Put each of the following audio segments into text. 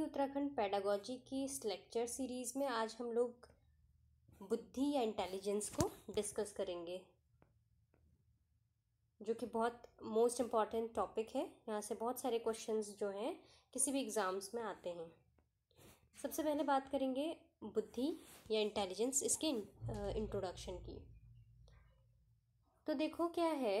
ही Uttarakhand pedagogy की इस lecture series में आज हम लोग बुद्धि या इंटेलिजेंस को डिस्कस करेंगे जो कि बहुत मोस्ट इम्पॉर्टेंट टॉपिक है यहाँ से बहुत सारे क्वेश्चंस जो हैं किसी भी एग्ज़ाम्स में आते हैं सबसे पहले बात करेंगे बुद्धि या इंटेलिजेंस इसके इंट्रोडक्शन की तो देखो क्या है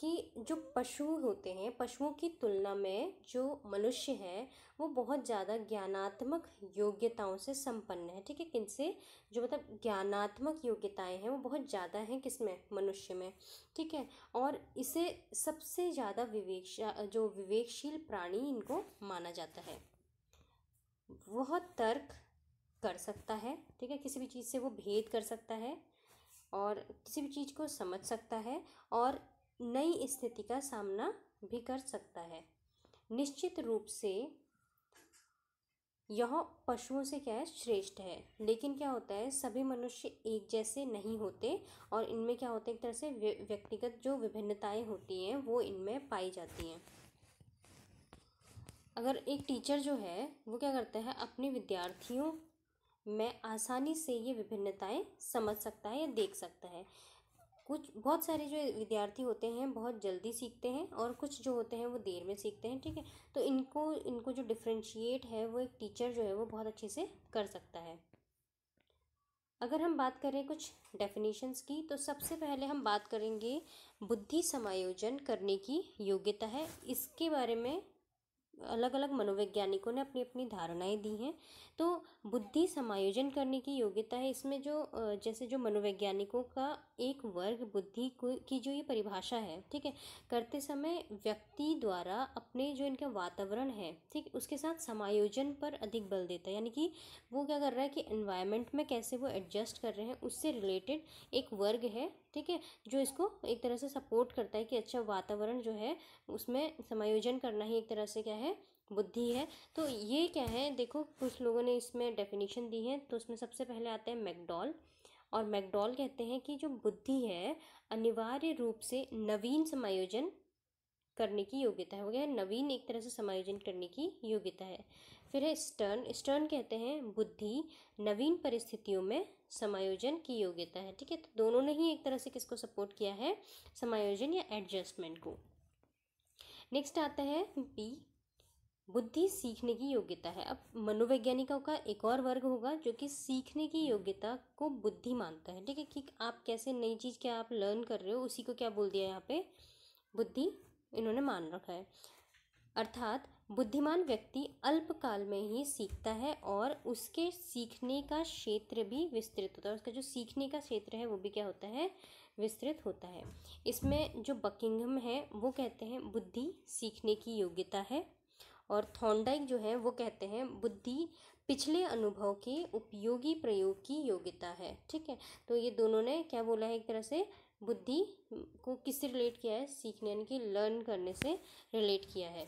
कि जो पशु होते हैं पशुओं की तुलना में जो मनुष्य हैं वो बहुत ज़्यादा ज्ञानात्मक योग्यताओं से संपन्न है ठीक है किनसे जो मतलब ज्ञानात्मक योग्यताएं हैं वो बहुत ज़्यादा हैं किस में मनुष्य में ठीक है और इसे सबसे ज़्यादा विवेक जो विवेकशील प्राणी इनको माना जाता है वह तर्क कर सकता है ठीक है किसी भी चीज़ से वो भेद कर सकता है और किसी भी चीज़ को समझ सकता है और नई स्थिति का सामना भी कर सकता है निश्चित रूप से यह पशुओं से क्या है श्रेष्ठ है लेकिन क्या होता है सभी मनुष्य एक जैसे नहीं होते और इनमें क्या होता है एक तरह से व्यक्तिगत जो विभिन्नताएं होती हैं वो इनमें पाई जाती हैं अगर एक टीचर जो है वो क्या करता है अपने विद्यार्थियों में आसानी से ये विभिन्नताएं समझ सकता है या देख सकता है कुछ बहुत सारे जो विद्यार्थी होते हैं बहुत जल्दी सीखते हैं और कुछ जो होते हैं वो देर में सीखते हैं ठीक है तो इनको इनको जो डिफ्रेंशिएट है वो एक टीचर जो है वो बहुत अच्छे से कर सकता है अगर हम बात करें कुछ डेफिनेशंस की तो सबसे पहले हम बात करेंगे बुद्धि समायोजन करने की योग्यता है इसके बारे में अलग अलग मनोवैज्ञानिकों ने अपनी अपनी धारणाएं दी हैं तो बुद्धि समायोजन करने की योग्यता है इसमें जो जैसे जो मनोवैज्ञानिकों का एक वर्ग बुद्धि को की जो ये परिभाषा है ठीक है करते समय व्यक्ति द्वारा अपने जो इनका वातावरण है ठीक उसके साथ समायोजन पर अधिक बल देता है यानी कि वो क्या कर रहा है कि एनवायरमेंट में कैसे वो एडजस्ट कर रहे हैं उससे रिलेटेड एक वर्ग है ठीक है जो इसको एक तरह से सपोर्ट करता है कि अच्छा वातावरण जो है उसमें समायोजन करना ही एक तरह से क्या है बुद्धि है तो ये क्या है देखो कुछ लोगों ने इसमें डेफिनेशन दी है तो उसमें सबसे पहले आते हैं मैकडॉल और मैकडॉल कहते हैं कि जो बुद्धि है अनिवार्य रूप से नवीन समायोजन करने की योग्यता है वो क्या है नवीन एक तरह से समायोजन करने की योग्यता है फिर है स्टर्न स्टर्न कहते हैं बुद्धि नवीन परिस्थितियों में समायोजन की योग्यता है ठीक है तो दोनों ने ही एक तरह से किसको सपोर्ट किया है समायोजन या एडजस्टमेंट को नेक्स्ट आता है बी बुद्धि सीखने की योग्यता है अब मनोवैज्ञानिकों का एक और वर्ग होगा जो कि सीखने की योग्यता को बुद्धि मानता है ठीक है कि आप कैसे नई चीज़ क्या आप लर्न कर रहे हो उसी को क्या बोल दिया यहाँ पे बुद्धि इन्होंने मान रखा है अर्थात बुद्धिमान व्यक्ति अल्पकाल में ही सीखता है और उसके सीखने का क्षेत्र भी विस्तृत होता है उसका जो सीखने का क्षेत्र है वो भी क्या होता है विस्तृत होता है इसमें जो बकिंगम है वो कहते हैं बुद्धि सीखने की योग्यता है और थॉन्डाइक जो है वो कहते हैं बुद्धि पिछले अनुभव के उपयोगी प्रयोग की योग्यता है ठीक है तो ये दोनों ने क्या बोला है एक तरह से बुद्धि को किससे रिलेट किया है सीखने यानी कि लर्न करने से रिलेट किया है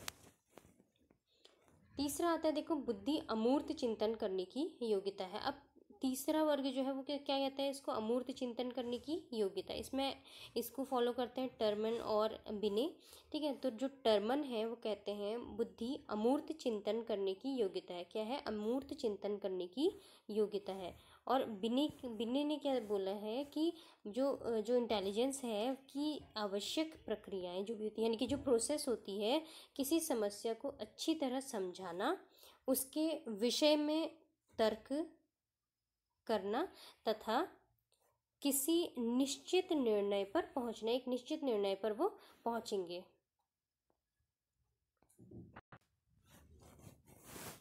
तीसरा आता है देखो बुद्धि अमूर्त चिंतन करने की योग्यता है अब तीसरा वर्ग जो है वो क्या क्या कहता है इसको अमूर्त चिंतन करने की योग्यता इसमें इसको फॉलो करते हैं टर्मन और बिने ठीक है तो जो टर्मन है वो कहते हैं बुद्धि अमूर्त चिंतन करने की योग्यता है क्या है अमूर्त चिंतन करने की योग्यता है और बिने बिने ने क्या बोला है कि जो जो इंटेलिजेंस है कि आवश्यक प्रक्रियाएं जो भी होती हैं यानी कि जो प्रोसेस होती है किसी समस्या को अच्छी तरह समझाना उसके विषय में तर्क करना तथा किसी निश्चित निर्णय पर पहुंचना एक निश्चित निर्णय पर वो पहुंचेंगे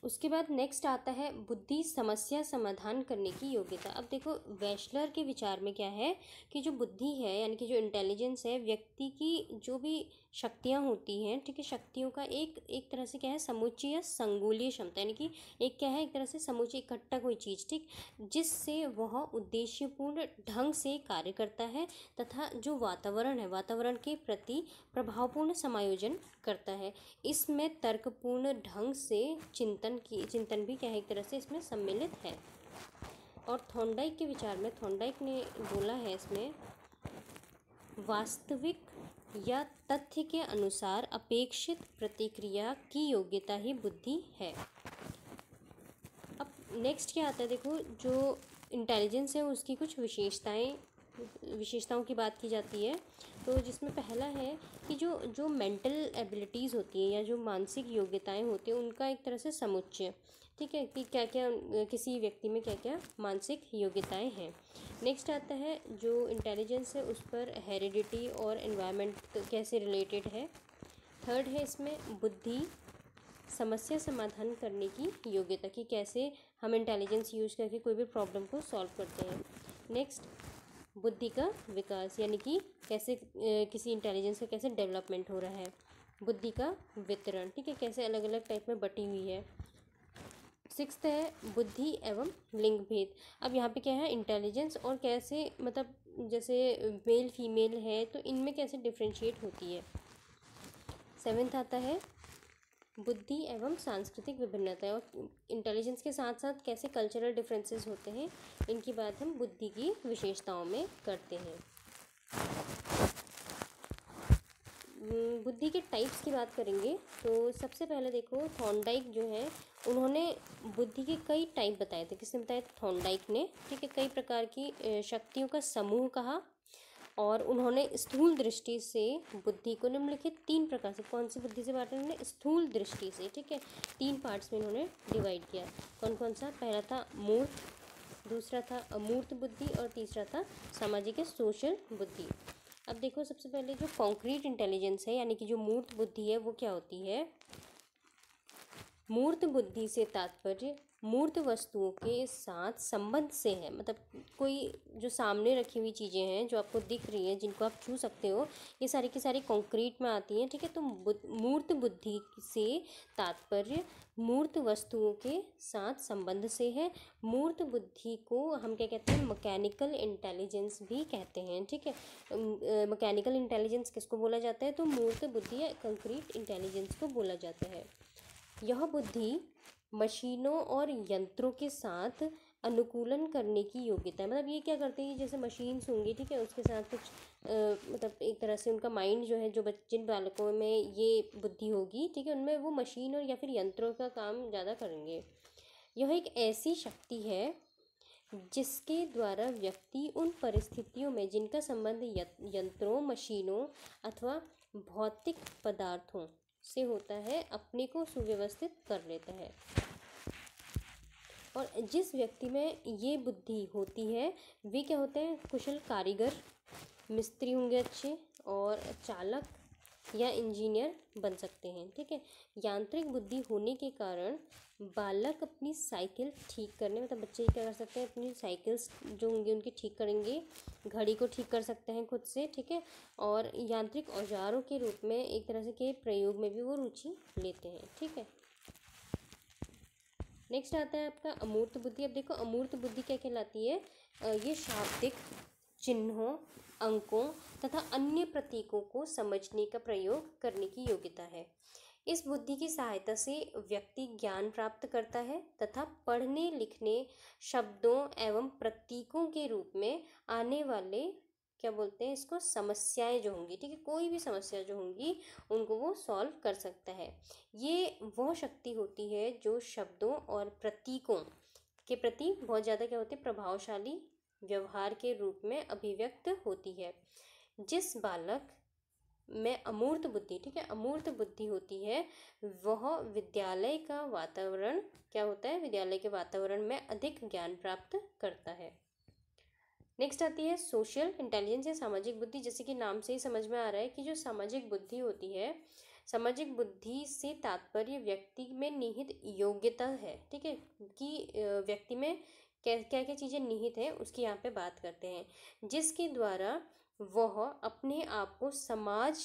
उसके बाद नेक्स्ट आता है बुद्धि समस्या समाधान करने की योग्यता अब देखो वैश्लर के विचार में क्या है कि जो बुद्धि है यानी कि जो इंटेलिजेंस है व्यक्ति की जो भी शक्तियाँ होती हैं ठीक है शक्तियों का एक एक तरह से क्या है समुच्चय संगोलीय क्षमता यानी कि एक क्या है एक तरह से समुच्चय इकट्ठा कोई चीज़ ठीक जिससे वह उद्देश्यपूर्ण ढंग से कार्य करता है तथा जो वातावरण है वातावरण के प्रति प्रभावपूर्ण समायोजन करता है इसमें तर्कपूर्ण ढंग से चिंतन की चिंतन भी क्या है एक तरह से इसमें सम्मिलित है और थोंडाइक के विचार में थोंडाइक ने बोला है इसमें वास्तविक या तथ्य के अनुसार अपेक्षित प्रतिक्रिया की योग्यता ही बुद्धि है अब नेक्स्ट क्या आता है देखो जो इंटेलिजेंस है उसकी कुछ विशेषताएं विशेषताओं की बात की जाती है तो जिसमें पहला है कि जो जो मेंटल एबिलिटीज़ होती हैं या जो मानसिक योग्यताएं होती हैं उनका एक तरह से समुच्चय ठीक है कि क्या क्या किसी व्यक्ति में क्या क्या मानसिक योग्यताएं हैं नेक्स्ट आता है जो इंटेलिजेंस है उस पर हेरिडिटी और इन्वायरमेंट कैसे रिलेटेड है थर्ड है इसमें बुद्धि समस्या समाधान करने की योग्यता कि कैसे हम इंटेलिजेंस यूज करके कोई भी प्रॉब्लम को सॉल्व करते हैं नेक्स्ट बुद्धि का विकास यानी कि कैसे किसी इंटेलिजेंस का कैसे डेवलपमेंट हो रहा है बुद्धि का वितरण ठीक है कैसे अलग अलग टाइप में बटी हुई है सिक्स्थ है बुद्धि एवं लिंग भेद अब यहाँ पे क्या है इंटेलिजेंस और कैसे मतलब जैसे मेल फीमेल है तो इनमें कैसे डिफ्रेंशिएट होती है सेवेंथ आता है बुद्धि एवं सांस्कृतिक विभिन्नताएं और इंटेलिजेंस के साथ साथ कैसे कल्चरल डिफरेंसेस होते हैं इनकी बात हम बुद्धि की विशेषताओं में करते हैं हम्म, बुद्धि के टाइप्स की बात करेंगे तो सबसे पहले देखो थॉन्डाइक जो है उन्होंने बुद्धि के कई टाइप बताए थे किसने बताया थॉन्डाइक ने ठीक है कई प्रकार की शक्तियों का समूह कहा और उन्होंने स्थूल दृष्टि से बुद्धि को निम्नलिखित तीन प्रकार से कौन सी बुद्धि से बांटा उन्होंने स्थूल दृष्टि से ठीक है तीन पार्ट्स में इन्होंने डिवाइड किया कौन कौन सा पहला था मूर्त दूसरा था अमूर्त बुद्धि और तीसरा था सामाजिक या सोशल बुद्धि अब देखो सबसे पहले जो कॉन्क्रीट इंटेलिजेंस है यानी कि जो मूर्त बुद्धि है वो क्या होती है मूर्त बुद्धि से तात्पर्य मूर्त वस्तुओं के साथ संबंध से है मतलब कोई जो सामने रखी हुई चीज़ें हैं जो आपको दिख रही हैं जिनको आप छू सकते हो ये सारी की सारी कंक्रीट में आती हैं ठीक है तो मूर्त बुद्धि से तात्पर्य मूर्त वस्तुओं के साथ संबंध से है मूर्त बुद्धि को हम क्या कहते हैं मकैनिकल इंटेलिजेंस भी कहते हैं ठीक है मकैनिकल इंटेलिजेंस किसको बोला जाता है तो मूर्त बुद्धि या कंक्रीट इंटेलिजेंस को बोला जाता है यह बुद्धि मशीनों और यंत्रों के साथ अनुकूलन करने की योग्यता है मतलब ये क्या करते हैं जैसे मशीन्स होंगी ठीक है उसके साथ कुछ आ, मतलब एक तरह से उनका माइंड जो है जो जिन बालकों में ये बुद्धि होगी ठीक है उनमें वो मशीन और या फिर यंत्रों का काम ज़्यादा करेंगे यह एक ऐसी शक्ति है जिसके द्वारा व्यक्ति उन परिस्थितियों में जिनका संबंध यंत्रों मशीनों अथवा भौतिक पदार्थों से होता है अपने को सुव्यवस्थित कर लेता है और जिस व्यक्ति में ये बुद्धि होती है वे क्या होते हैं कुशल कारीगर मिस्त्री होंगे अच्छे और चालक या इंजीनियर बन सकते हैं ठीक है यांत्रिक बुद्धि होने के कारण बालक अपनी साइकिल ठीक करने मतलब बच्चे क्या कर सकते हैं अपनी साइकिल्स जो होंगी उनकी ठीक करेंगे घड़ी को ठीक कर सकते हैं खुद से ठीक है और यांत्रिक औजारों के रूप में एक तरह से के प्रयोग में भी वो रुचि लेते हैं ठीक है नेक्स्ट आता है आपका अमूर्त बुद्धि अब देखो अमूर्त बुद्धि क्या कहलाती है ये शाब्दिक चिन्हों अंकों तथा अन्य प्रतीकों को समझने का प्रयोग करने की योग्यता है इस बुद्धि की सहायता से व्यक्ति ज्ञान प्राप्त करता है तथा पढ़ने लिखने शब्दों एवं प्रतीकों के रूप में आने वाले क्या बोलते हैं इसको समस्याएं जो होंगी ठीक है कोई भी समस्या जो होंगी उनको वो सॉल्व कर सकता है ये वह शक्ति होती है जो शब्दों और प्रतीकों के प्रति बहुत ज़्यादा क्या होते हैं प्रभावशाली व्यवहार के रूप में अभिव्यक्त होती है जिस बालक में अमूर्त बुद्धि ठीक है अमूर्त बुद्धि होती है वह विद्यालय का वातावरण क्या होता है विद्यालय के वातावरण में अधिक ज्ञान प्राप्त करता है नेक्स्ट आती है सोशल इंटेलिजेंस या सामाजिक बुद्धि जैसे कि नाम से ही समझ में आ रहा है कि जो सामाजिक बुद्धि होती है सामाजिक बुद्धि से तात्पर्य व्यक्ति में निहित योग्यता है ठीक है कि व्यक्ति में क्या क्या क्या चीज़ें निहित हैं उसकी यहाँ पे बात करते हैं जिसके द्वारा वह अपने आप को समाज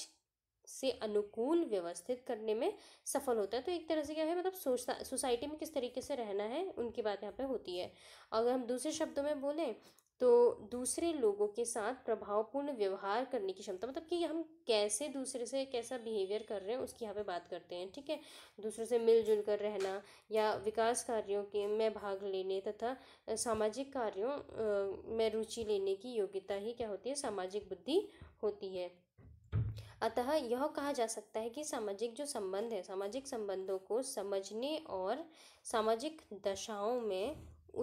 से अनुकूल व्यवस्थित करने में सफल होता है तो एक तरह से क्या है मतलब सोसाइटी में किस तरीके से रहना है उनकी बात यहाँ पे होती है अगर हम दूसरे शब्दों में बोलें तो दूसरे लोगों के साथ प्रभावपूर्ण व्यवहार करने की क्षमता मतलब कि हम कैसे दूसरे से कैसा बिहेवियर कर रहे हैं उसकी यहाँ पे बात करते हैं ठीक है दूसरों से मिलजुल कर रहना या विकास कार्यों के में भाग लेने तथा सामाजिक कार्यों में रुचि लेने की योग्यता ही क्या होती है सामाजिक बुद्धि होती है अतः यह कहा जा सकता है कि सामाजिक जो संबंध है सामाजिक संबंधों को समझने और सामाजिक दशाओं में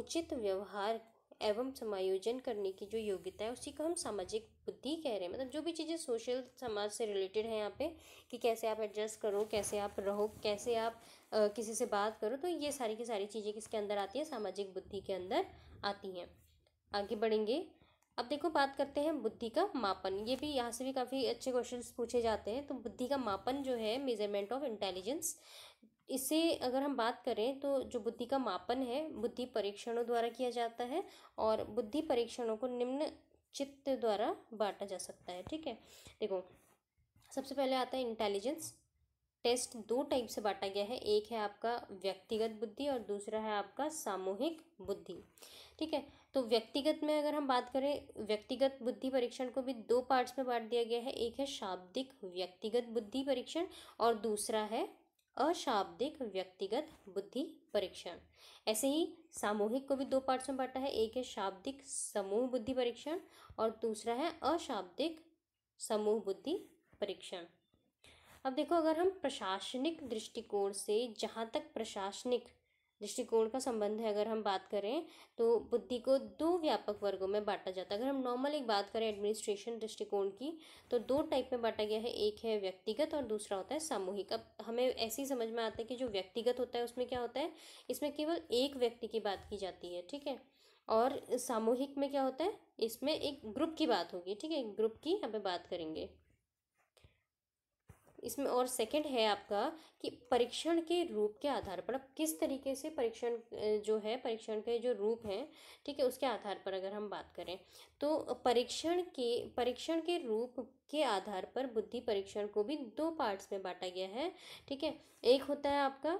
उचित व्यवहार एवं समायोजन करने की जो योग्यता है उसी को हम सामाजिक बुद्धि कह रहे हैं मतलब जो भी चीज़ें सोशल समाज से रिलेटेड है यहाँ पे कि कैसे आप एडजस्ट करो कैसे आप रहो कैसे आप आ, किसी से बात करो तो ये सारी की सारी चीज़ें किसके अंदर आती हैं सामाजिक बुद्धि के अंदर आती हैं आगे बढ़ेंगे अब देखो बात करते हैं बुद्धि का मापन ये भी यहाँ से भी काफ़ी अच्छे क्वेश्चन पूछे जाते हैं तो बुद्धि का मापन जो है मेजरमेंट ऑफ इंटेलिजेंस इससे अगर हम बात करें तो जो बुद्धि का मापन है बुद्धि परीक्षणों द्वारा किया जाता है और बुद्धि परीक्षणों को निम्न चित्त द्वारा बांटा जा सकता है ठीक है देखो सबसे पहले आता है इंटेलिजेंस टेस्ट दो टाइप से बांटा गया है एक है आपका व्यक्तिगत बुद्धि और दूसरा है आपका सामूहिक बुद्धि ठीक है तो व्यक्तिगत में अगर हम बात करें व्यक्तिगत बुद्धि परीक्षण को भी दो पार्ट्स में बांट दिया गया है एक है शाब्दिक व्यक्तिगत बुद्धि परीक्षण और दूसरा है अशाब्दिक व्यक्तिगत बुद्धि परीक्षण ऐसे ही सामूहिक को भी दो पार्ट्स में बांटा है एक है शाब्दिक समूह बुद्धि परीक्षण और दूसरा है अशाब्दिक समूह बुद्धि परीक्षण अब देखो अगर हम प्रशासनिक दृष्टिकोण से जहाँ तक प्रशासनिक दृष्टिकोण का संबंध है अगर हम बात करें तो बुद्धि को दो व्यापक वर्गों में बांटा जाता है अगर हम नॉर्मल एक बात करें एडमिनिस्ट्रेशन दृष्टिकोण की तो दो टाइप में बांटा गया है एक है व्यक्तिगत और दूसरा होता है सामूहिक अब हमें ऐसे ही समझ में आता है कि जो व्यक्तिगत होता है उसमें क्या होता है इसमें केवल एक व्यक्ति की बात की जाती है ठीक है और सामूहिक में क्या होता है इसमें एक ग्रुप की बात होगी ठीक है एक ग्रुप की यहाँ पे बात करेंगे इसमें और सेकंड है आपका कि परीक्षण के रूप के आधार पर अब किस तरीके से परीक्षण जो है परीक्षण के जो रूप हैं ठीक है उसके आधार पर अगर हम बात करें तो परीक्षण के परीक्षण के रूप के आधार पर बुद्धि परीक्षण को भी दो पार्ट्स में बांटा गया है ठीक है एक होता है आपका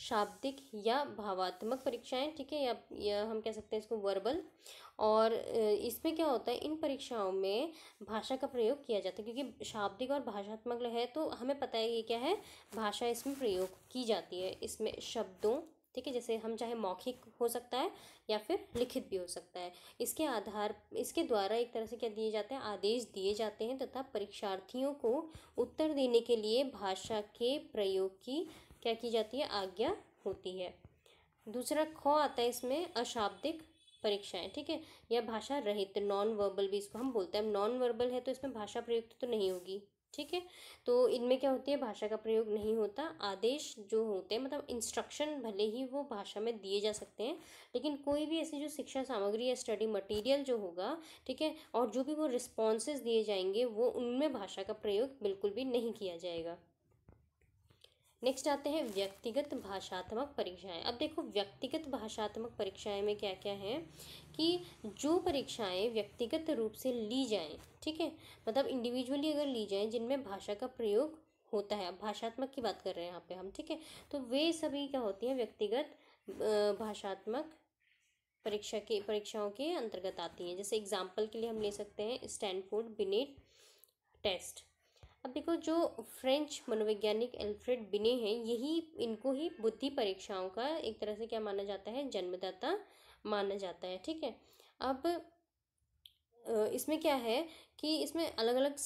शाब्दिक या भावात्मक परीक्षाएं ठीक है या, या हम कह सकते हैं इसको वर्बल और इसमें क्या होता है इन परीक्षाओं में भाषा का प्रयोग किया जाता है क्योंकि शाब्दिक और भाषात्मक है तो हमें पता है ये क्या है भाषा इसमें प्रयोग की जाती है इसमें शब्दों ठीक है जैसे हम चाहे मौखिक हो सकता है या फिर लिखित भी हो सकता है इसके आधार इसके द्वारा एक तरह से क्या दिए जाते हैं आदेश दिए जाते हैं तथा परीक्षार्थियों को उत्तर देने के लिए भाषा के प्रयोग की क्या की जाती है आज्ञा होती है दूसरा खो आता है इसमें अशाब्दिक परीक्षाएं ठीक है या भाषा रहित नॉन वर्बल भी इसको हम बोलते हैं नॉन वर्बल है तो इसमें भाषा प्रयुक्त तो नहीं होगी ठीक है तो इनमें क्या होती है भाषा का प्रयोग नहीं होता आदेश जो होते हैं मतलब इंस्ट्रक्शन भले ही वो भाषा में दिए जा सकते हैं लेकिन कोई भी ऐसी जो शिक्षा सामग्री या स्टडी मटेरियल जो होगा ठीक है और जो भी वो रिस्पॉन्सेज दिए जाएंगे वो उनमें भाषा का प्रयोग बिल्कुल भी नहीं किया जाएगा नेक्स्ट आते हैं व्यक्तिगत भाषात्मक परीक्षाएं अब देखो व्यक्तिगत भाषात्मक परीक्षाएं में क्या क्या है कि जो परीक्षाएं व्यक्तिगत रूप से ली जाएं ठीक है मतलब इंडिविजुअली अगर ली जाएं जिनमें भाषा का प्रयोग होता है अब भाषात्मक की बात कर रहे हैं यहाँ पे हम ठीक है तो वे सभी क्या होती हैं व्यक्तिगत भाषात्मक परीक्षा के परीक्षाओं के अंतर्गत आती हैं जैसे एग्जाम्पल के लिए हम ले सकते हैं स्टैनफोर्ड बिनेट टेस्ट अब देखो जो फ्रेंच मनोवैज्ञानिक एल्फ्रेड बिने हैं यही इनको ही बुद्धि परीक्षाओं का एक तरह से क्या माना जाता है जन्मदाता माना जाता है ठीक है अब इसमें क्या है कि इसमें अलग अलग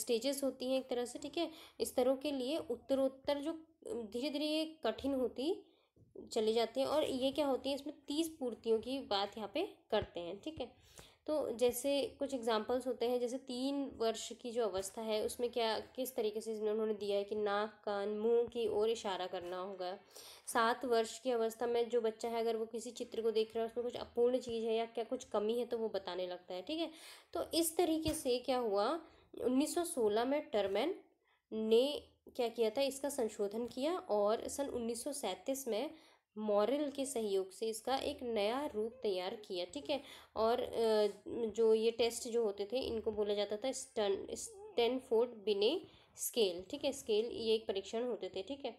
स्टेजेस होती हैं एक तरह से ठीक है स्तरों के लिए उत्तरोत्तर जो धीरे धीरे ये कठिन होती चली जाती हैं और ये क्या होती है इसमें तीस पूर्तियों की बात यहाँ पे करते हैं ठीक है तो जैसे कुछ एग्जांपल्स होते हैं जैसे तीन वर्ष की जो अवस्था है उसमें क्या किस तरीके से उन्होंने दिया है कि नाक कान मुंह की ओर इशारा करना होगा सात वर्ष की अवस्था में जो बच्चा है अगर वो किसी चित्र को देख रहा है उसमें कुछ अपूर्ण चीज़ है या क्या कुछ कमी है तो वो बताने लगता है ठीक है तो इस तरीके से क्या हुआ उन्नीस में टर्मैन ने क्या किया था इसका संशोधन किया और सन उन्नीस में मॉरल के सहयोग से इसका एक नया रूप तैयार किया ठीक है और जो ये टेस्ट जो होते थे इनको बोला जाता था स्टन स्टैनफोर्ड बिने स्केल ठीक है स्केल ये एक परीक्षण होते थे ठीक है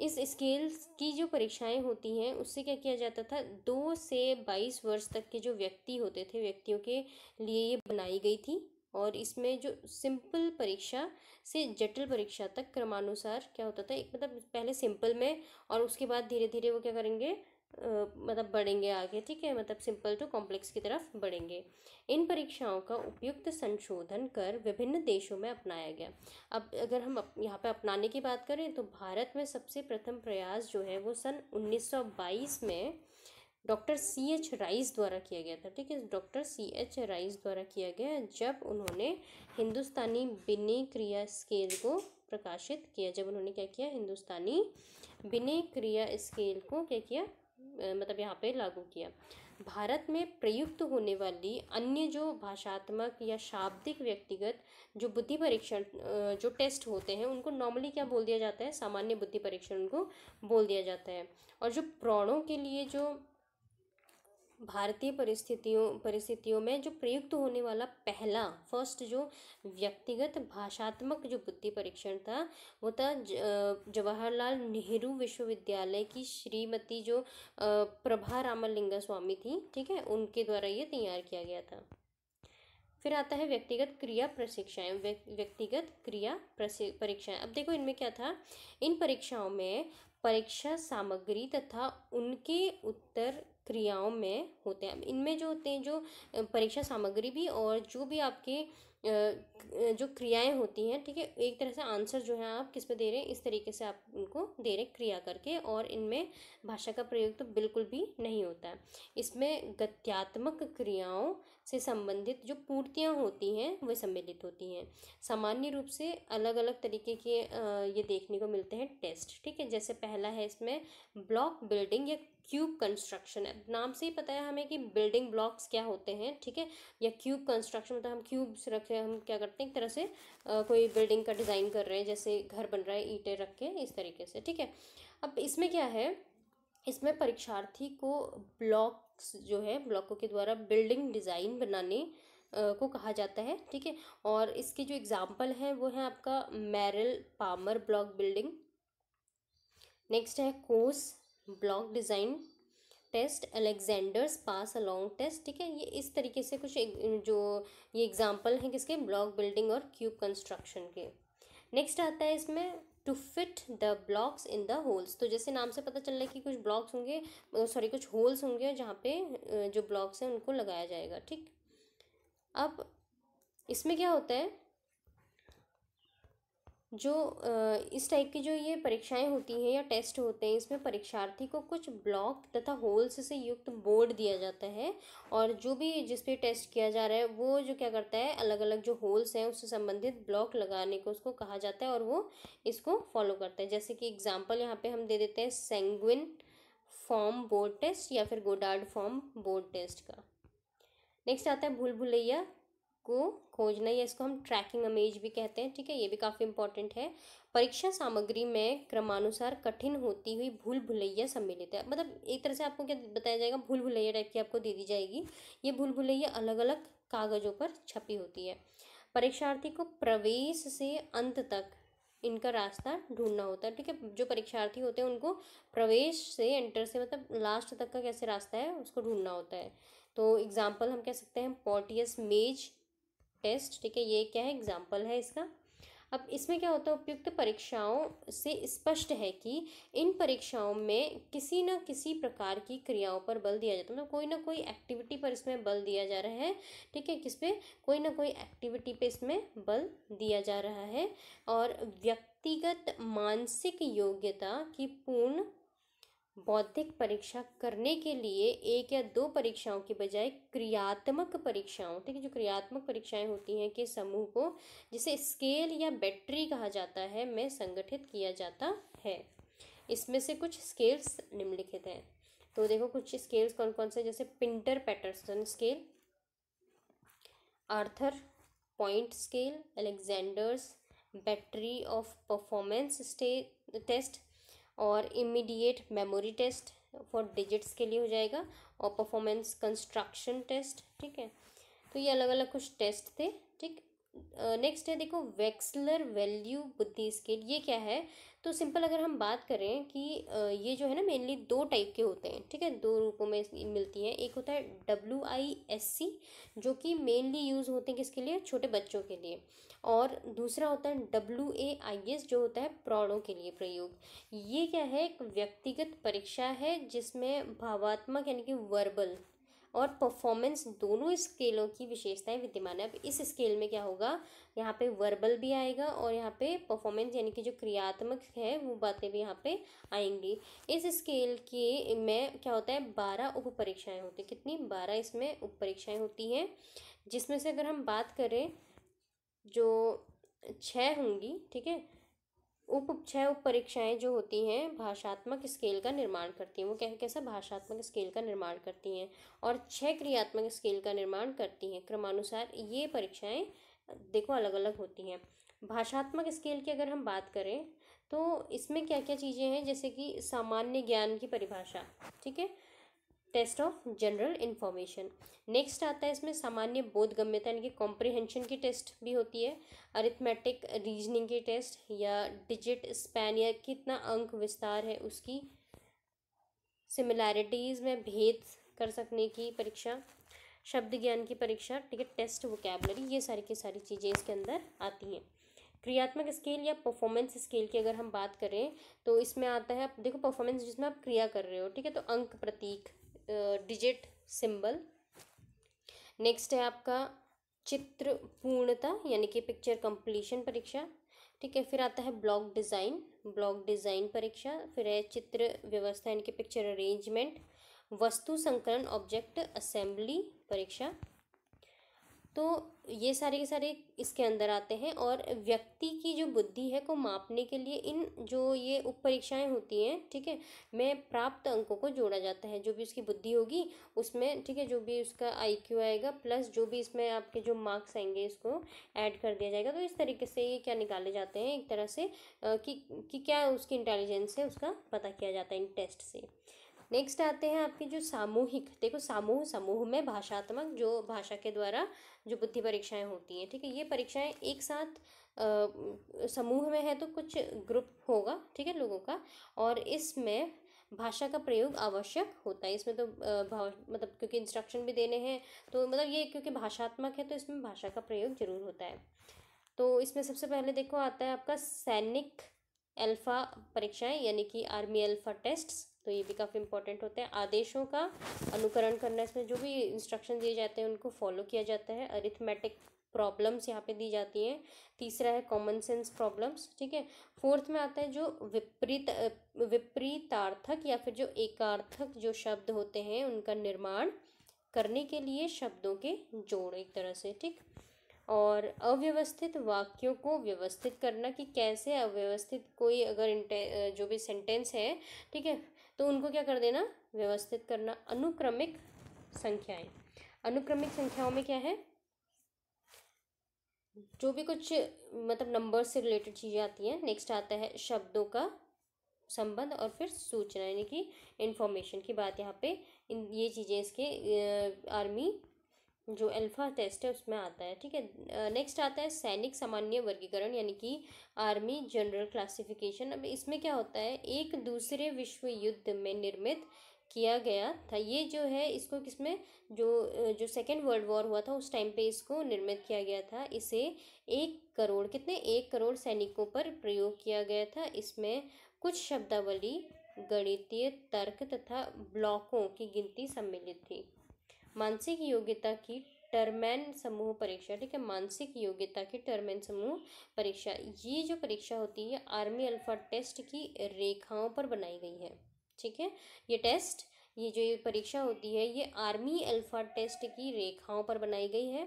इस स्केल की जो परीक्षाएं होती हैं उससे क्या किया जाता था दो से बाईस वर्ष तक के जो व्यक्ति होते थे व्यक्तियों के लिए ये बनाई गई थी और इसमें जो सिंपल परीक्षा से जटिल परीक्षा तक क्रमानुसार क्या होता था एक मतलब पहले सिंपल में और उसके बाद धीरे धीरे वो क्या करेंगे Uh, मतलब बढ़ेंगे आगे ठीक है मतलब सिंपल टू कॉम्प्लेक्स की तरफ बढ़ेंगे इन परीक्षाओं का उपयुक्त संशोधन कर विभिन्न देशों में अपनाया गया अब अगर हम अप, यहाँ पे अपनाने की बात करें तो भारत में सबसे प्रथम प्रयास जो है वो सन 1922 में डॉक्टर सी एच राइस द्वारा किया गया था ठीक है डॉक्टर सी एच राइस द्वारा किया गया जब उन्होंने हिंदुस्तानी बिने क्रिया स्केल को प्रकाशित किया जब उन्होंने क्या किया हिंदुस्तानी बिने क्रिया स्केल को क्या किया मतलब यहाँ पे लागू किया भारत में प्रयुक्त होने वाली अन्य जो भाषात्मक या शाब्दिक व्यक्तिगत जो बुद्धि परीक्षण जो टेस्ट होते हैं उनको नॉर्मली क्या बोल दिया जाता है सामान्य बुद्धि परीक्षण उनको बोल दिया जाता है और जो प्रौणों के लिए जो भारतीय परिस्थितियों परिस्थितियों में जो प्रयुक्त होने वाला पहला फर्स्ट जो व्यक्तिगत भाषात्मक जो बुद्धि परीक्षण था वो था जवाहरलाल नेहरू विश्वविद्यालय की श्रीमती जो प्रभा रामलिंगा स्वामी थी ठीक है उनके द्वारा ये तैयार किया गया था फिर आता है व्यक्तिगत क्रिया प्रशिक्षाएं व्यक्तिगत क्रिया परीक्षाएं अब देखो इनमें क्या था इन परीक्षाओं में परीक्षा सामग्री तथा उनके उत्तर क्रियाओं में होते हैं इनमें जो होते हैं जो परीक्षा सामग्री भी और जो भी आपके जो क्रियाएं होती हैं ठीक है एक तरह से आंसर जो है आप किस पे दे रहे हैं इस तरीके से आप उनको दे रहे हैं क्रिया करके और इनमें भाषा का प्रयोग तो बिल्कुल भी नहीं होता है इसमें गत्यात्मक क्रियाओं से संबंधित जो पूर्तियाँ होती हैं वे सम्मिलित होती हैं सामान्य रूप से अलग अलग तरीके के ये देखने को मिलते हैं टेस्ट ठीक है जैसे पहला है इसमें ब्लॉक बिल्डिंग या क्यूब कंस्ट्रक्शन है नाम से ही पता है हमें कि बिल्डिंग ब्लॉक्स क्या होते हैं ठीक है या क्यूब कंस्ट्रक्शन मतलब हम क्यूब्स रखे हम क्या करते हैं एक तरह से आ, कोई बिल्डिंग का डिज़ाइन कर रहे हैं जैसे घर बन रहा है ईटें रख के इस तरीके से ठीक है अब इसमें क्या है इसमें परीक्षार्थी को ब्लॉक्स जो है ब्लॉकों के द्वारा बिल्डिंग डिज़ाइन बनाने को कहा जाता है ठीक है और इसके जो एग्ज़ाम्पल हैं वो है आपका Merrill Palmer block building next है Kohs block design test Alexander's pass along test ठीक है ये इस तरीके से कुछ एक, जो ये एग्जाम्पल हैं किसके ब्लॉक बिल्डिंग और क्यूब कंस्ट्रक्शन के नेक्स्ट आता है इसमें to fit the blocks in the holes तो जैसे नाम से पता चल रहा है कि कुछ ब्लॉक्स होंगे सॉरी कुछ होल्स होंगे जहाँ पे जो ब्लॉक्स हैं उनको लगाया जाएगा ठीक अब इसमें क्या होता है जो इस टाइप की जो ये परीक्षाएं होती हैं या टेस्ट होते हैं इसमें परीक्षार्थी को कुछ ब्लॉक तथा होल्स से युक्त बोर्ड दिया जाता है और जो भी जिस पे टेस्ट किया जा रहा है वो जो क्या करता है अलग अलग जो होल्स हैं उससे संबंधित ब्लॉक लगाने को उसको कहा जाता है और वो इसको फॉलो करता है जैसे कि एग्जाम्पल यहाँ पर हम दे देते हैं सेंगविन फॉर्म बोर्ड टेस्ट या फिर गोडार्ड फॉर्म बोर्ड टेस्ट का नेक्स्ट आता है भूल भुलैया को खोजना या इसको हम ट्रैकिंग अमेज भी कहते हैं ठीक है ये भी काफ़ी इंपॉर्टेंट है परीक्षा सामग्री में क्रमानुसार कठिन होती हुई भूल भुलैया सम्मिलित है मतलब एक तरह से आपको क्या बताया जाएगा भूल भुलैया टाइप की आपको दे दी जाएगी ये भूल भुलैया अलग अलग कागज़ों पर छपी होती है परीक्षार्थी को प्रवेश से अंत तक इनका रास्ता ढूंढना होता है ठीक है जो परीक्षार्थी होते हैं उनको प्रवेश से एंटर से मतलब लास्ट तक का कैसे रास्ता है उसको ढूंढना होता है तो एग्ज़ाम्पल हम कह सकते हैं पोर्टियस मेज टेस्ट ठीक है ये क्या है एग्जाम्पल है इसका अब इसमें क्या होता है उपयुक्त परीक्षाओं से स्पष्ट है कि इन परीक्षाओं में किसी न किसी प्रकार की क्रियाओं पर बल दिया जाता है मतलब कोई ना कोई एक्टिविटी पर इसमें बल दिया जा रहा है ठीक है किस पे कोई ना कोई एक्टिविटी पे इसमें बल दिया जा रहा है और व्यक्तिगत मानसिक योग्यता की पूर्ण बौद्धिक परीक्षा करने के लिए एक या दो परीक्षाओं के बजाय क्रियात्मक परीक्षाओं ठीक है जो क्रियात्मक परीक्षाएं होती हैं के समूह को जिसे स्केल या बैटरी कहा जाता है में संगठित किया जाता है इसमें से कुछ स्केल्स निम्नलिखित हैं तो देखो कुछ स्केल्स कौन कौन से जैसे Pintner Paterson scale Arthur point scale Alexander's battery of performance test और immediate memory test for digits के लिए हो जाएगा और परफॉर्मेंस कंस्ट्रक्शन टेस्ट ठीक है तो ये अलग अलग कुछ टेस्ट थे ठीक नेक्स्ट है देखो वेक्सलर वैल्यू बुद्धि स्केल ये क्या है तो सिंपल अगर हम बात करें कि ये जो है ना मेनली दो टाइप के होते हैं ठीक है दो रूपों में मिलती हैं एक होता है डब्ल्यू आई एस सी जो कि मेनली यूज़ होते हैं किसके लिए छोटे बच्चों के लिए और दूसरा होता है डब्ल्यू ए आई एस जो होता है प्रौढ़ों के लिए प्रयोग ये क्या है एक व्यक्तिगत परीक्षा है जिसमें भावात्मक यानी कि वर्बल और परफॉर्मेंस दोनों स्केलों की विशेषताएं विद्यमान है अब इस स्केल में क्या होगा यहाँ पे वर्बल भी आएगा और यहाँ पे परफॉर्मेंस यानी कि जो क्रियात्मक है वो बातें भी यहाँ पे आएंगी इस स्केल के में क्या होता है बारह उप परीक्षाएँ होती कितनी बारह इसमें उप परीक्षाएँ होती हैं जिसमें से अगर हम बात करें जो छः होंगी ठीक है उप छह उप परीक्षाएँ जो होती हैं भाषात्मक स्केल का निर्माण करती हैं वो क्या कैसा भाषात्मक स्केल का निर्माण करती हैं और छह क्रियात्मक स्केल का निर्माण करती हैं क्रमानुसार ये परीक्षाएँ देखो अलग अलग होती हैं भाषात्मक स्केल की अगर हम बात करें तो इसमें क्या क्या चीज़ें हैं जैसे कि सामान्य ज्ञान की परिभाषा ठीक है test of general information next आता है इसमें सामान्य बोधगम्यता यानी कि कॉम्प्रिहेंशन की टेस्ट भी होती है अरिथमेटिक रीजनिंग की टेस्ट या डिजिट स्पैन या कितना अंक विस्तार है उसकी सिमिलैरिटीज़ में भेद कर सकने की परीक्षा शब्द ज्ञान की परीक्षा ठीक है टेस्ट वोकेबलरी ये सारी की सारी चीज़ें इसके अंदर आती हैं क्रियात्मक स्केल या परफॉर्मेंस स्केल की अगर हम बात करें तो इसमें आता है देखो परफॉर्मेंस जिसमें आप क्रिया कर रहे हो ठीक है तो अंक प्रतीक डिजिट सिंबल नेक्स्ट है आपका चित्र पूर्णता यानी कि पिक्चर कंप्लीशन परीक्षा ठीक है फिर आता है ब्लॉक डिज़ाइन ब्लॉक डिज़ाइन परीक्षा फिर है चित्र व्यवस्था यानी कि पिक्चर अरेंजमेंट वस्तु संकलन ऑब्जेक्ट असेंबली परीक्षा तो ये सारे के सारे इसके अंदर आते हैं और व्यक्ति की जो बुद्धि है को मापने के लिए इन जो ये उप परीक्षाएँ होती हैं ठीक है मैं प्राप्त अंकों को जोड़ा जाता है जो भी उसकी बुद्धि होगी उसमें ठीक है जो भी उसका आईक्यू आएगा प्लस जो भी इसमें आपके जो मार्क्स आएंगे इसको ऐड कर दिया जाएगा तो इस तरीके से ये क्या निकाले जाते हैं एक तरह से कि, कि क्या उसकी इंटेलिजेंस है उसका पता किया जाता है इन टेस्ट से नेक्स्ट आते हैं आपके जो सामूहिक देखो सामूह समूह में भाषात्मक जो भाषा के द्वारा जो बुद्धि परीक्षाएं होती हैं ठीक है ये परीक्षाएं एक साथ आ, समूह में है तो कुछ ग्रुप होगा ठीक है लोगों का और इसमें भाषा का प्रयोग आवश्यक होता है इसमें तो भाव मतलब क्योंकि इंस्ट्रक्शन भी देने हैं तो मतलब ये क्योंकि भाषात्मक है तो इसमें भाषा का प्रयोग जरूर होता है तो इसमें सबसे पहले देखो आता है आपका सैनिक अल्फ़ा परीक्षाएं यानी कि आर्मी अल्फ़ा टेस्ट्स तो ये भी काफ़ी इंपॉर्टेंट होता है आदेशों का अनुकरण करना इसमें जो भी इंस्ट्रक्शन दिए जाते हैं उनको फॉलो किया जाता है अरिथमेटिक प्रॉब्लम्स यहाँ पे दी जाती हैं तीसरा है कॉमन सेंस प्रॉब्लम्स ठीक है फोर्थ में आता है जो विपरीत विपरीतार्थक या फिर जो एकार्थक जो शब्द होते हैं उनका निर्माण करने के लिए शब्दों के जोड़ एक तरह से ठीक और अव्यवस्थित वाक्यों को व्यवस्थित करना कि कैसे अव्यवस्थित कोई अगर जो भी सेंटेंस है ठीक है तो उनको क्या कर देना व्यवस्थित करना अनुक्रमिक संख्याएं अनुक्रमिक संख्याओं में क्या है जो भी कुछ मतलब नंबर से रिलेटेड चीज़ें आती हैं नेक्स्ट आता है शब्दों का संबंध और फिर सूचना यानी कि इन्फॉर्मेशन की बात यहाँ पे इन ये चीज़ें इसके आर्मी जो अल्फ़ा टेस्ट है उसमें आता है ठीक है नेक्स्ट आता है सैनिक सामान्य वर्गीकरण यानी कि आर्मी जनरल क्लासिफिकेशन अब इसमें क्या होता है एक दूसरे विश्व युद्ध में निर्मित किया गया था ये जो है इसको किसमें जो जो सेकेंड वर्ल्ड वॉर हुआ था उस टाइम पे इसको निर्मित किया गया था इसे एक करोड़ कितने एक करोड़ सैनिकों पर प्रयोग किया गया था इसमें कुछ शब्दावली गणितीय तर्क तथा ब्लॉकों की गिनती सम्मिलित थी मानसिक योग्यता की टर्मैन समूह परीक्षा ठीक है मानसिक योग्यता की टर्मैन समूह परीक्षा ये जो परीक्षा होती है आर्मी अल्फा टेस्ट की रेखाओं पर बनाई गई है ठीक है ये टेस्ट ये जो ये परीक्षा होती है ये आर्मी अल्फा टेस्ट की रेखाओं पर बनाई गई है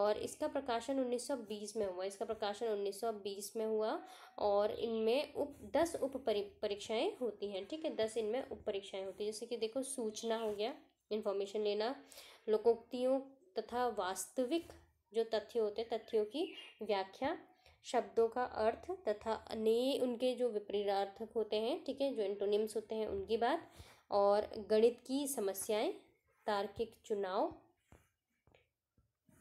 और इसका प्रकाशन उन्नीस सौ बीस में हुआ इसका प्रकाशन उन्नीस सौ बीस में हुआ और इनमें उप दस उप परीक्षाएँ होती हैं ठीक है दस इनमें उप परीक्षाएँ होती हैं जैसे कि देखो सूचना हो गया इन्फॉर्मेशन लेना लोकोक्तियों तथा वास्तविक जो तथ्य होते हैं तथ्यों की व्याख्या शब्दों का अर्थ तथा अन्य उनके जो विपरीतार्थक होते हैं ठीक है जो एंटोनिम्स होते हैं उनकी बात और गणित की समस्याएं तार्किक चुनाव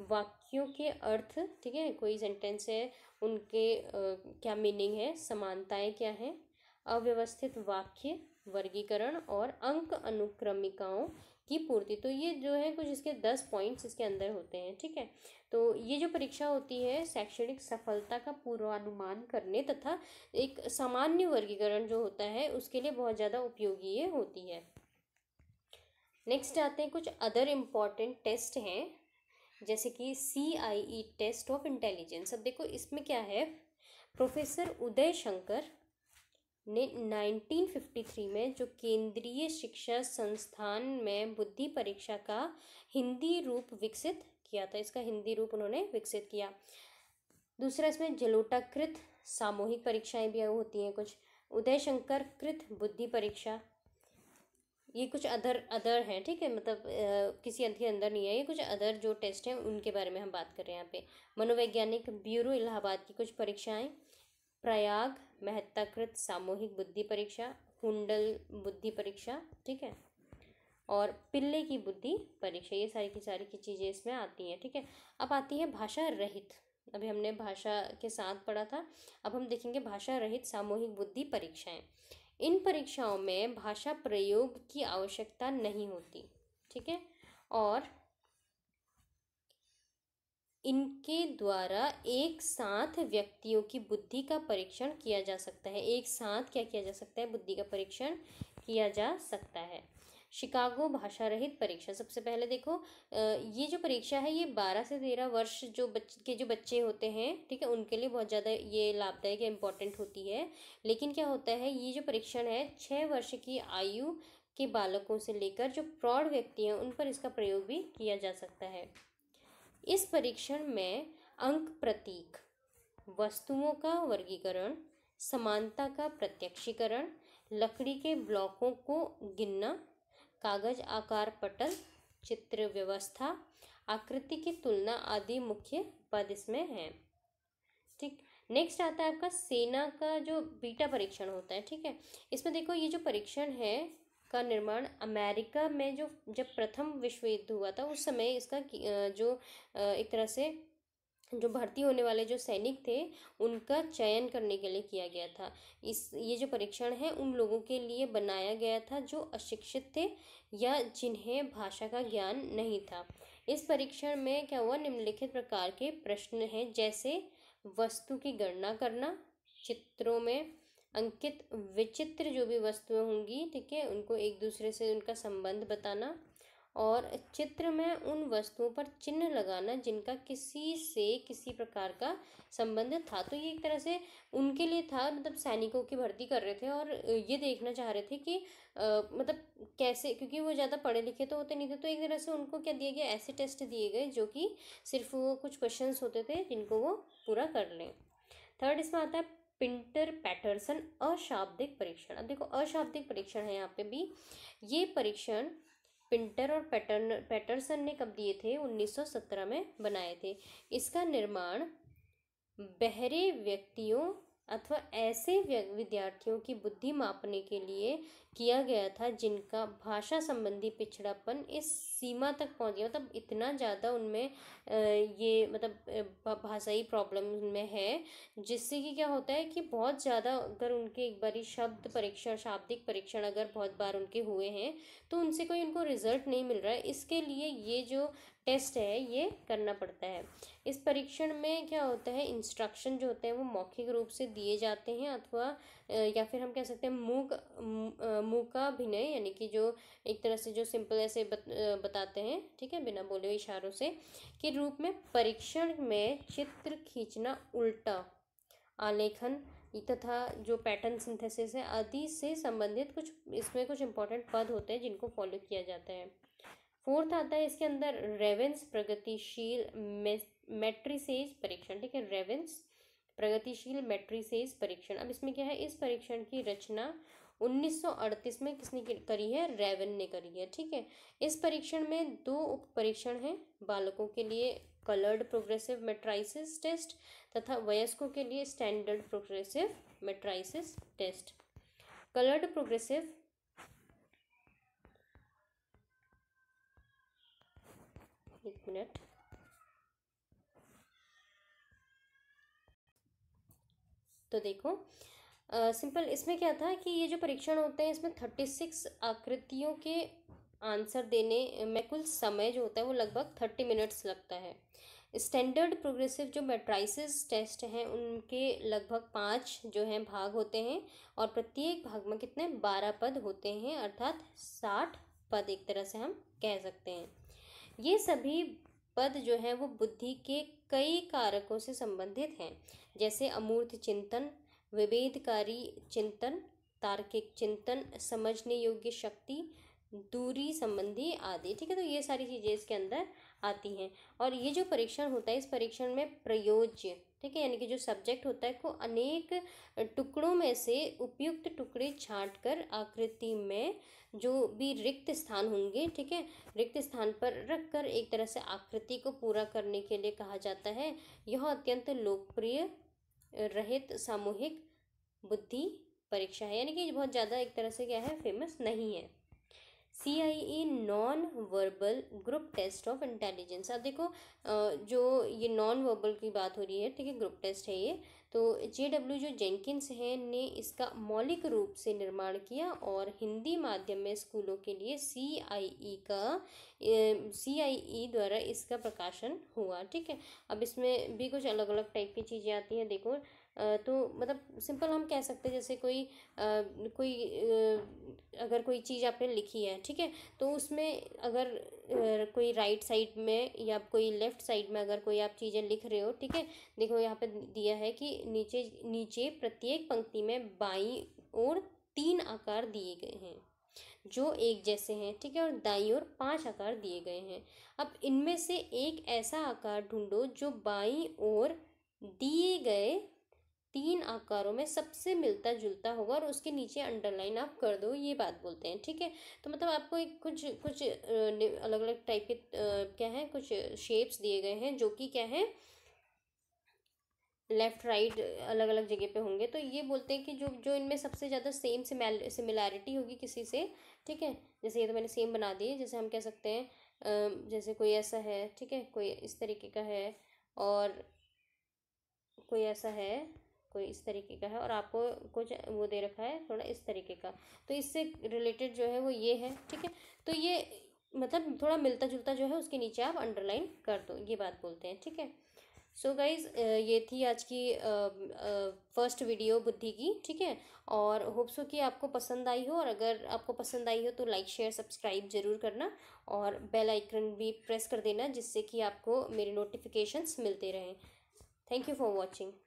वाक्यों के अर्थ ठीक है कोई सेंटेंस है उनके आ, क्या मीनिंग है समानताएं क्या हैं अव्यवस्थित वाक्य वर्गीकरण और अंक अनुक्रमिकाओं की पूर्ति तो ये जो है कुछ इसके दस पॉइंट्स इसके अंदर होते हैं ठीक है तो ये जो परीक्षा होती है शैक्षणिक सफलता का पूर्वानुमान करने तथा एक सामान्य वर्गीकरण जो होता है उसके लिए बहुत ज़्यादा उपयोगी ये होती है नेक्स्ट आते हैं कुछ अदर इम्पॉर्टेंट टेस्ट हैं जैसे कि C I E test of intelligence अब देखो इसमें क्या है प्रोफेसर उदय शंकर ने 1953 में जो केंद्रीय शिक्षा संस्थान में बुद्धि परीक्षा का हिंदी रूप विकसित किया था इसका हिंदी रूप उन्होंने विकसित किया दूसरा इसमें जलोटाकृत सामूहिक परीक्षाएं भी होती हैं कुछ उदय शंकर कृत बुद्धि परीक्षा ये कुछ अदर अदर हैं ठीक है मतलब आ, किसी के अंदर नहीं है ये कुछ अदर जो टेस्ट हैं उनके बारे में हम बात कर रहे हैं यहाँ पे मनोवैज्ञानिक ब्यूरो इलाहाबाद की कुछ परीक्षाएं प्रयाग महत्ताकृत सामूहिक बुद्धि परीक्षा कुंडल बुद्धि परीक्षा ठीक है और पिल्ले की बुद्धि परीक्षा ये सारी की सारी की चीज़ें इसमें आती हैं ठीक है अब आती है भाषा रहित अभी हमने भाषा के साथ पढ़ा था अब हम देखेंगे भाषा रहित सामूहिक बुद्धि परीक्षाएं इन परीक्षाओं में भाषा प्रयोग की आवश्यकता नहीं होती ठीक है और इनके द्वारा एक साथ व्यक्तियों की बुद्धि का परीक्षण किया जा सकता है एक साथ क्या किया जा सकता है बुद्धि का परीक्षण किया जा सकता है शिकागो भाषा रहित परीक्षा सबसे पहले देखो ये जो परीक्षा है ये बारह से तेरह वर्ष जो बच के जो बच्चे होते हैं ठीक है उनके लिए बहुत ज़्यादा ये लाभदायक या इम्पॉर्टेंट होती है लेकिन क्या होता है ये जो परीक्षण है छः वर्ष की आयु के बालकों से लेकर जो प्रौढ़ व्यक्ति हैं उन पर इसका प्रयोग भी किया जा सकता है इस परीक्षण में अंक प्रतीक वस्तुओं का वर्गीकरण समानता का प्रत्यक्षीकरण लकड़ी के ब्लॉकों को गिनना कागज आकार पटल चित्र व्यवस्था आकृति की तुलना आदि मुख्य पद इसमें हैं ठीक नेक्स्ट आता है आपका सेना का जो बीटा परीक्षण होता है ठीक है इसमें देखो ये जो परीक्षण है का निर्माण अमेरिका में जो जब प्रथम विश्व युद्ध हुआ था उस समय इसका जो एक तरह से जो भर्ती होने वाले जो सैनिक थे उनका चयन करने के लिए किया गया था इस ये जो परीक्षण है उन लोगों के लिए बनाया गया था जो अशिक्षित थे या जिन्हें भाषा का ज्ञान नहीं था इस परीक्षण में क्या हुआ निम्नलिखित प्रकार के प्रश्न हैं जैसे वस्तु की गणना करना चित्रों में अंकित विचित्र जो भी वस्तुएं होंगी ठीक है उनको एक दूसरे से उनका संबंध बताना और चित्र में उन वस्तुओं पर चिन्ह लगाना जिनका किसी से किसी प्रकार का संबंध था तो ये एक तरह से उनके लिए था मतलब सैनिकों की भर्ती कर रहे थे और ये देखना चाह रहे थे कि आ, मतलब कैसे क्योंकि वो ज़्यादा पढ़े लिखे तो होते नहीं थे तो एक तरह से उनको क्या दिया गया ऐसे टेस्ट दिए गए जो कि सिर्फ वो कुछ क्वेश्चन होते थे जिनको वो पूरा कर लें थर्ड इसमें आता है पिंटर पैटर्सन अशाब्दिक परीक्षण अब देखो अशाब्दिक परीक्षण है यहाँ पे भी ये परीक्षण पिंटर और पैटर्न पैटरसन ने कब दिए थे 1917 में बनाए थे इसका निर्माण बहरे व्यक्तियों अथवा ऐसे विद्यार्थियों की बुद्धि मापने के लिए किया गया था जिनका भाषा संबंधी पिछड़ापन इस सीमा तक पहुँच गया मतलब इतना ज़्यादा उनमें ये मतलब भाषाई प्रॉब्लम उनमें है जिससे कि क्या होता है कि बहुत ज़्यादा अगर उनके एक बारी शब्द परीक्षण शाब्दिक परीक्षण अगर बहुत बार उनके हुए हैं तो उनसे कोई उनको रिज़ल्ट नहीं मिल रहा है इसके लिए ये जो टेस्ट है ये करना पड़ता है इस परीक्षण में क्या होता है इंस्ट्रक्शन जो होते हैं वो मौखिक रूप से दिए जाते हैं अथवा या फिर हम कह सकते हैं मूक अभिनय यानी कि जो एक तरह से जो सिंपल ऐसे बत, बताते हैं ठीक है बिना बोले हुए इशारों से के रूप में परीक्षण में चित्र खींचना उल्टा आलेखन तथा जो पैटर्न सिंथेसिस है आदि से संबंधित कुछ इसमें कुछ इंपॉर्टेंट पद होते हैं जिनको फॉलो किया जाता है फोर्थ आता है इसके अंदर रेवेंस प्रगतिशील मेट्रिसेज परीक्षण ठीक है रेवेंस प्रगतिशील मैट्रिसेज परीक्षण अब इसमें क्या है इस परीक्षण की रचना 1938 में किसने करी है रेवन ने करी है ठीक है इस परीक्षण में दो उप परीक्षण हैं बालकों के लिए कलर्ड प्रोग्रेसिव मेट्राइसिस टेस्ट तथा वयस्कों के लिए standard progressive matrices test coloured progressive एक मिनट तो देखो सिंपल uh, इसमें क्या था कि ये जो परीक्षण होते हैं इसमें थर्टी सिक्स आकृतियों के आंसर देने में कुल समय जो होता है वो लगभग थर्टी मिनट्स लगता है स्टैंडर्ड प्रोग्रेसिव जो मेट्राइसिस टेस्ट हैं उनके लगभग पाँच जो हैं भाग होते हैं और प्रत्येक भाग में कितने बारह पद होते हैं अर्थात साठ पद एक तरह से हम कह सकते हैं ये सभी पद जो हैं वो बुद्धि के कई कारकों से संबंधित हैं जैसे अमूर्त चिंतन विभेदकारी चिंतन तार्किक चिंतन समझने योग्य शक्ति दूरी संबंधी आदि ठीक है तो ये सारी चीज़ें इसके अंदर आती हैं और ये जो परीक्षण होता है इस परीक्षण में प्रयोज्य ठीक है यानी कि जो सब्जेक्ट होता है को अनेक टुकड़ों में से उपयुक्त टुकड़े छाँट कर आकृति में जो भी रिक्त स्थान होंगे ठीक है रिक्त स्थान पर रख कर एक तरह से आकृति को पूरा करने के लिए कहा जाता है यह अत्यंत लोकप्रिय रहित सामूहिक बुद्धि परीक्षा है यानी कि बहुत ज़्यादा एक तरह से क्या है फेमस नहीं है C I E non verbal group test of intelligence अब देखो जो ये नॉन वर्बल की बात हो रही है ठीक है ग्रुप टेस्ट है ये तो जे डब्ल्यू जो जेंकिस हैं ने इसका मौलिक रूप से निर्माण किया और हिंदी माध्यम में स्कूलों के लिए सी आई ई का सी आई ई द्वारा इसका प्रकाशन हुआ ठीक है अब इसमें भी कुछ अलग अलग टाइप की चीज़ें आती हैं देखो तो मतलब सिंपल हम कह सकते हैं जैसे कोई कोई अगर कोई चीज़ आपने लिखी है ठीक है तो उसमें अगर कोई राइट साइड में या कोई लेफ़्ट साइड में अगर कोई आप चीज़ें लिख रहे हो ठीक है देखो यहाँ पे दिया है कि नीचे नीचे प्रत्येक पंक्ति में बाई और तीन आकार दिए गए हैं जो एक जैसे हैं ठीक है और दाई और पांच आकार दिए गए हैं अब इनमें से एक ऐसा आकार ढूंढो जो बाई और दिए गए तीन आकारों में सबसे मिलता जुलता होगा और उसके नीचे अंडरलाइन आप कर दो ये बात बोलते हैं ठीक है तो मतलब आपको एक कुछ कुछ अलग अलग टाइप के क्या है कुछ शेप्स दिए गए हैं जो कि क्या है लेफ़्ट राइट अलग अलग जगह पे होंगे तो ये बोलते हैं कि जो जो इनमें सबसे ज़्यादा सेम सिमिलैरिटी होगी किसी से ठीक है जैसे ये तो मैंने सेम बना दिए जैसे हम कह सकते हैं जैसे कोई ऐसा है ठीक है कोई इस तरीके का है और कोई ऐसा है कोई इस तरीके का है और आपको कुछ वो दे रखा है थोड़ा इस तरीके का तो इससे रिलेटेड जो है वो ये है ठीक है तो ये मतलब थोड़ा मिलता जुलता जो है उसके नीचे आप अंडरलाइन कर दो ये बात बोलते हैं ठीक है सो so गाइज़ ये थी आज की फर्स्ट वीडियो बुद्धि की ठीक है और होप्सो कि आपको पसंद आई हो और अगर आपको पसंद आई हो तो लाइक शेयर सब्सक्राइब ज़रूर करना और बेल आइकन भी प्रेस कर देना जिससे कि आपको मेरे नोटिफिकेशंस मिलते रहें थैंक यू फॉर वॉचिंग